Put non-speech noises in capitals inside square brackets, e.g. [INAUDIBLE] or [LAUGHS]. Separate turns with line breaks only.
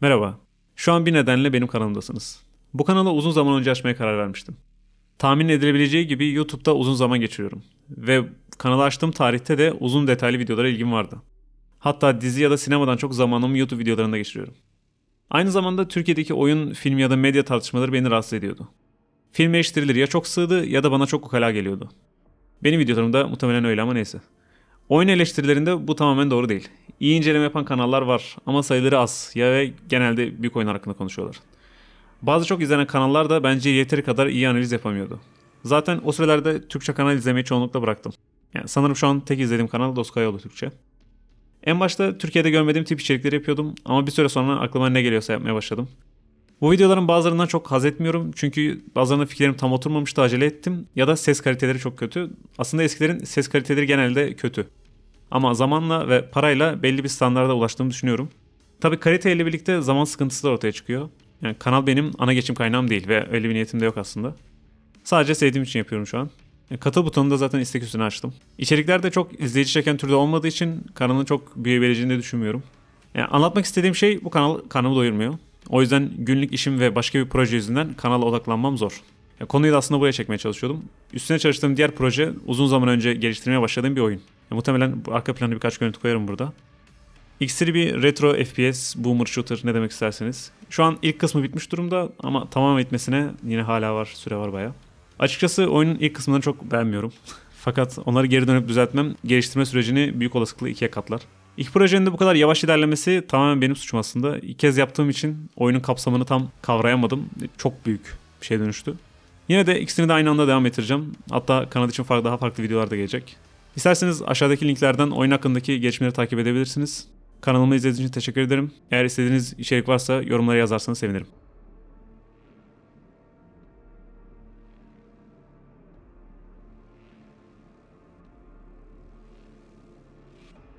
Merhaba. Şu an bir nedenle benim kanalımdasınız. Bu kanala uzun zaman önce açmaya karar vermiştim. Tahmin edilebileceği gibi YouTube'da uzun zaman geçiriyorum. Ve kanalı açtığım tarihte de uzun detaylı videolara ilgim vardı. Hatta dizi ya da sinemadan çok zamanımı YouTube videolarında geçiriyorum. Aynı zamanda Türkiye'deki oyun, film ya da medya tartışmaları beni rahatsız ediyordu. Film eleştirileri ya çok sığdı ya da bana çok ukala geliyordu. Benim videolarımda muhtemelen öyle ama neyse. Oyun eleştirilerinde bu tamamen doğru değil. İyi inceleme yapan kanallar var ama sayıları az ya ve genelde büyük oyunlar hakkında konuşuyorlar. Bazı çok izlenen kanallar da bence yeteri kadar iyi analiz yapamıyordu. Zaten o sürelerde Türkçe kanal izlemeyi çoğunlukla bıraktım. Yani sanırım şu an tek izlediğim kanal Doskayoğlu Türkçe. En başta Türkiye'de görmediğim tip içerikleri yapıyordum ama bir süre sonra aklıma ne geliyorsa yapmaya başladım. Bu videoların bazılarından çok haz etmiyorum. Çünkü bazılarına fikirlerim tam oturmamıştı acele ettim. Ya da ses kaliteleri çok kötü. Aslında eskilerin ses kaliteleri genelde kötü. Ama zamanla ve parayla belli bir standarda ulaştığımı düşünüyorum. Tabii kaliteyle birlikte zaman sıkıntısı da ortaya çıkıyor. Yani kanal benim ana geçim kaynağım değil ve öyle bir niyetim de yok aslında. Sadece sevdiğim için yapıyorum şu an. E, katıl butonunu da zaten istek üstüne açtım. İçerikler de çok izleyici çeken türde olmadığı için kanalın çok büyüyebileceğini de düşünmüyorum. Yani e, anlatmak istediğim şey bu kanal karnımı doyurmuyor. O yüzden günlük işim ve başka bir proje yüzünden kanala odaklanmam zor. Ya konuyu da aslında buraya çekmeye çalışıyordum. Üstüne çalıştığım diğer proje uzun zaman önce geliştirmeye başladığım bir oyun. Ya muhtemelen arka planı birkaç görüntü koyarım burada. X'li bir retro FPS, boomer shooter ne demek isterseniz. Şu an ilk kısmı bitmiş durumda ama tamam bitmesine yine hala var, süre var baya. Açıkçası oyunun ilk kısmını çok beğenmiyorum. [LAUGHS] Fakat onları geri dönüp düzeltmem geliştirme sürecini büyük olasılıkla ikiye katlar. İlk projenin de bu kadar yavaş ilerlemesi tamamen benim suçum aslında. İlk kez yaptığım için oyunun kapsamını tam kavrayamadım. Çok büyük bir şey dönüştü. Yine de ikisini de aynı anda devam ettireceğim. Hatta kanal için farklı, daha farklı videolar da gelecek. İsterseniz aşağıdaki linklerden oyun hakkındaki gelişmeleri takip edebilirsiniz. Kanalımı izlediğiniz için teşekkür ederim. Eğer istediğiniz içerik varsa yorumlara yazarsanız sevinirim.